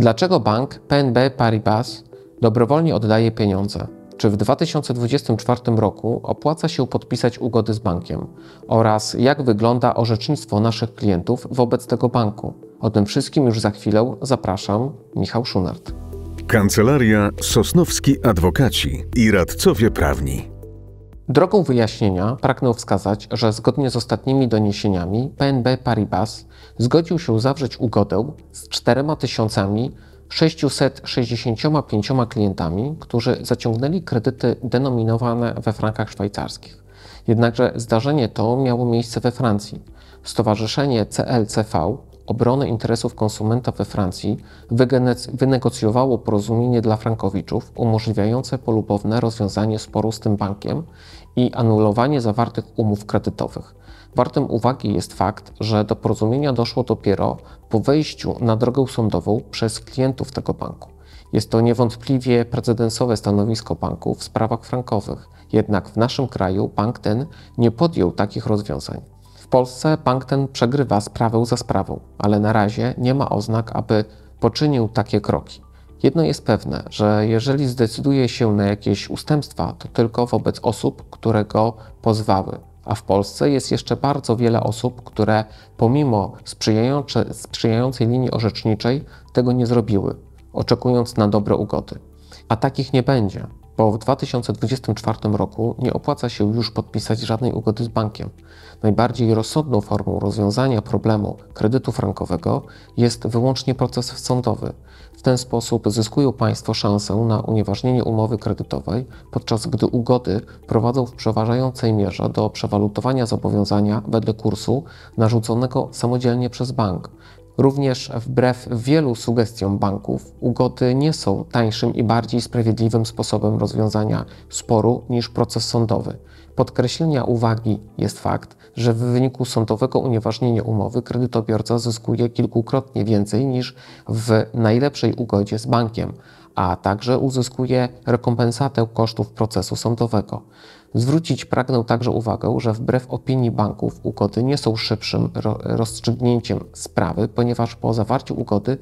Dlaczego bank PNB Paribas dobrowolnie oddaje pieniądze? Czy w 2024 roku opłaca się podpisać ugody z bankiem? Oraz jak wygląda orzecznictwo naszych klientów wobec tego banku? O tym wszystkim już za chwilę zapraszam Michał Szunert. Kancelaria Sosnowski Adwokaci i Radcowie Prawni. Drogą wyjaśnienia pragnę wskazać, że zgodnie z ostatnimi doniesieniami PNB Paribas zgodził się zawrzeć ugodę z 4665 klientami, którzy zaciągnęli kredyty denominowane we frankach szwajcarskich. Jednakże zdarzenie to miało miejsce we Francji. Stowarzyszenie CLCV Obrony Interesów Konsumenta we Francji wynegocjowało porozumienie dla frankowiczów umożliwiające polubowne rozwiązanie sporu z tym bankiem i anulowanie zawartych umów kredytowych. Wartym uwagi jest fakt, że do porozumienia doszło dopiero po wejściu na drogę sądową przez klientów tego banku. Jest to niewątpliwie precedensowe stanowisko banku w sprawach frankowych, jednak w naszym kraju bank ten nie podjął takich rozwiązań. Polsce bank ten przegrywa sprawę za sprawą, ale na razie nie ma oznak, aby poczynił takie kroki. Jedno jest pewne, że jeżeli zdecyduje się na jakieś ustępstwa, to tylko wobec osób, które go pozwały. A w Polsce jest jeszcze bardzo wiele osób, które pomimo sprzyjającej linii orzeczniczej tego nie zrobiły, oczekując na dobre ugody. A takich nie będzie, w 2024 roku nie opłaca się już podpisać żadnej ugody z bankiem. Najbardziej rozsądną formą rozwiązania problemu kredytu frankowego jest wyłącznie proces sądowy. W ten sposób zyskują Państwo szansę na unieważnienie umowy kredytowej, podczas gdy ugody prowadzą w przeważającej mierze do przewalutowania zobowiązania wedle kursu narzuconego samodzielnie przez bank. Również wbrew wielu sugestiom banków, ugody nie są tańszym i bardziej sprawiedliwym sposobem rozwiązania sporu niż proces sądowy. Podkreślenia uwagi jest fakt, że w wyniku sądowego unieważnienia umowy kredytobiorca zyskuje kilkukrotnie więcej niż w najlepszej ugodzie z bankiem, a także uzyskuje rekompensatę kosztów procesu sądowego. Zwrócić pragnę także uwagę, że wbrew opinii banków ugody nie są szybszym rozstrzygnięciem sprawy, ponieważ po zawarciu ugody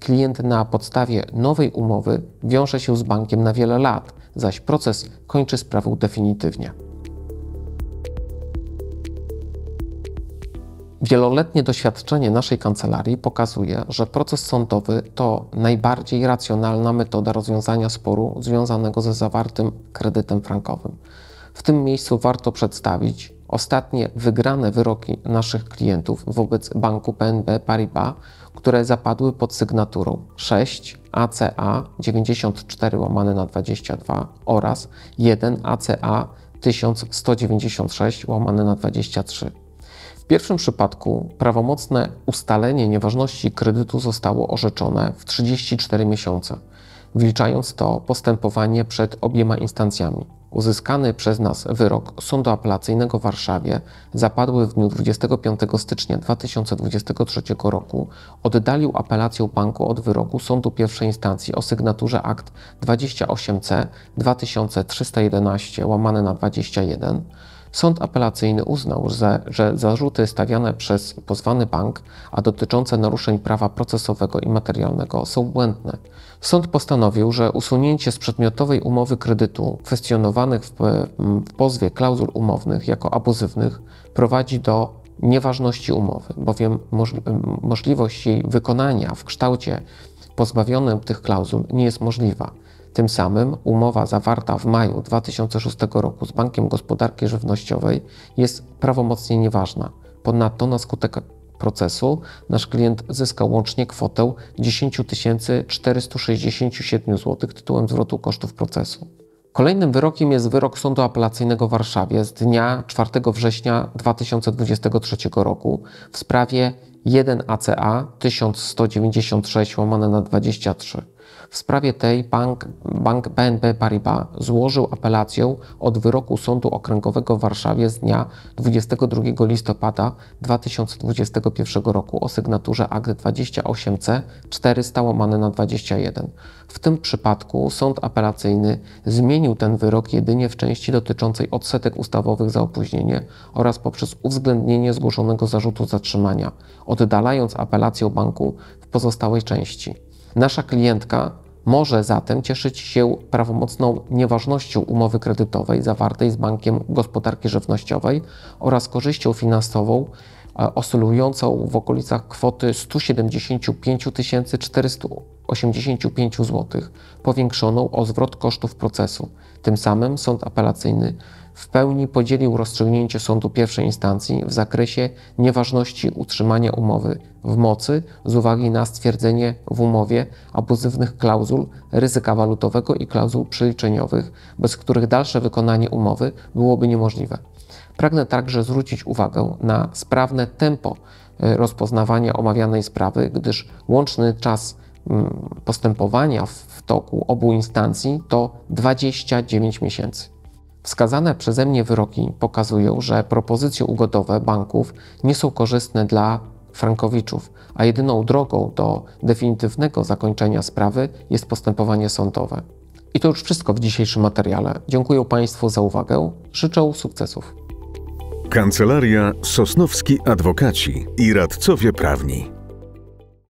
klient na podstawie nowej umowy wiąże się z bankiem na wiele lat, zaś proces kończy sprawę definitywnie. Wieloletnie doświadczenie naszej kancelarii pokazuje, że proces sądowy to najbardziej racjonalna metoda rozwiązania sporu związanego ze zawartym kredytem frankowym. W tym miejscu warto przedstawić ostatnie wygrane wyroki naszych klientów wobec banku PNB Paribas, które zapadły pod sygnaturą 6 ACA 94 łamane na 22 oraz 1 ACA 1196 łamane na 23. W pierwszym przypadku prawomocne ustalenie nieważności kredytu zostało orzeczone w 34 miesiące wliczając to postępowanie przed obiema instancjami. Uzyskany przez nas wyrok Sądu Apelacyjnego w Warszawie, zapadły w dniu 25 stycznia 2023 roku, oddalił apelację banku od wyroku Sądu Pierwszej Instancji o sygnaturze akt 28c 2311 łamane na 21 Sąd apelacyjny uznał, że, że zarzuty stawiane przez pozwany bank, a dotyczące naruszeń prawa procesowego i materialnego są błędne. Sąd postanowił, że usunięcie z przedmiotowej umowy kredytu kwestionowanych w, w pozwie klauzul umownych jako abuzywnych prowadzi do nieważności umowy, bowiem możliwość jej wykonania w kształcie pozbawionym tych klauzul nie jest możliwa. Tym samym umowa zawarta w maju 2006 roku z Bankiem Gospodarki Żywnościowej jest prawomocnie nieważna. Ponadto na skutek procesu nasz klient zyskał łącznie kwotę 10 467 zł tytułem zwrotu kosztów procesu. Kolejnym wyrokiem jest wyrok Sądu Apelacyjnego w Warszawie z dnia 4 września 2023 roku w sprawie 1 ACA 1196 łamane na 23. W sprawie tej bank, bank BNP Paribas złożył apelację od wyroku Sądu Okręgowego w Warszawie z dnia 22 listopada 2021 roku o sygnaturze akt 28c 400 łamane na 21. W tym przypadku sąd apelacyjny zmienił ten wyrok jedynie w części dotyczącej odsetek ustawowych za opóźnienie oraz poprzez uwzględnienie zgłoszonego zarzutu zatrzymania oddalając apelację banku w pozostałej części. Nasza klientka może zatem cieszyć się prawomocną nieważnością umowy kredytowej zawartej z Bankiem Gospodarki Żywnościowej oraz korzyścią finansową e, oscylującą w okolicach kwoty 175 485 zł, powiększoną o zwrot kosztów procesu. Tym samym sąd apelacyjny w pełni podzielił rozstrzygnięcie sądu pierwszej instancji w zakresie nieważności utrzymania umowy w mocy z uwagi na stwierdzenie w umowie abuzywnych klauzul ryzyka walutowego i klauzul przeliczeniowych, bez których dalsze wykonanie umowy byłoby niemożliwe. Pragnę także zwrócić uwagę na sprawne tempo e, rozpoznawania omawianej sprawy, gdyż łączny czas mm, postępowania w toku obu instancji to 29 miesięcy. Wskazane przeze mnie wyroki pokazują, że propozycje ugodowe banków nie są korzystne dla frankowiczów, a jedyną drogą do definitywnego zakończenia sprawy jest postępowanie sądowe. I to już wszystko w dzisiejszym materiale. Dziękuję Państwu za uwagę. Życzę sukcesów. Kancelaria Sosnowski Adwokaci i Radcowie Prawni.